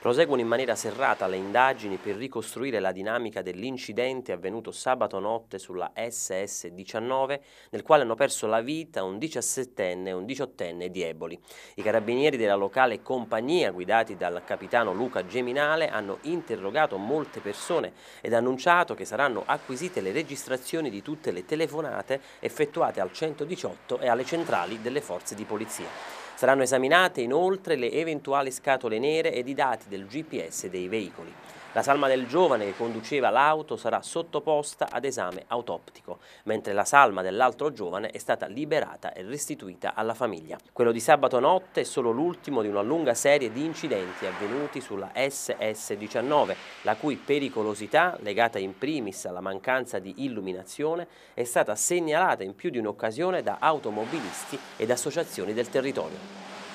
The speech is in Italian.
Proseguono in maniera serrata le indagini per ricostruire la dinamica dell'incidente avvenuto sabato notte sulla SS-19 nel quale hanno perso la vita un 17enne e un 18enne di Eboli. I carabinieri della locale compagnia guidati dal capitano Luca Geminale hanno interrogato molte persone ed annunciato che saranno acquisite le registrazioni di tutte le telefonate effettuate al 118 e alle centrali delle forze di polizia. Saranno esaminate inoltre le eventuali scatole nere ed i dati del GPS dei veicoli. La salma del giovane che conduceva l'auto sarà sottoposta ad esame autoptico, mentre la salma dell'altro giovane è stata liberata e restituita alla famiglia. Quello di sabato notte è solo l'ultimo di una lunga serie di incidenti avvenuti sulla SS-19, la cui pericolosità, legata in primis alla mancanza di illuminazione, è stata segnalata in più di un'occasione da automobilisti ed associazioni del territorio.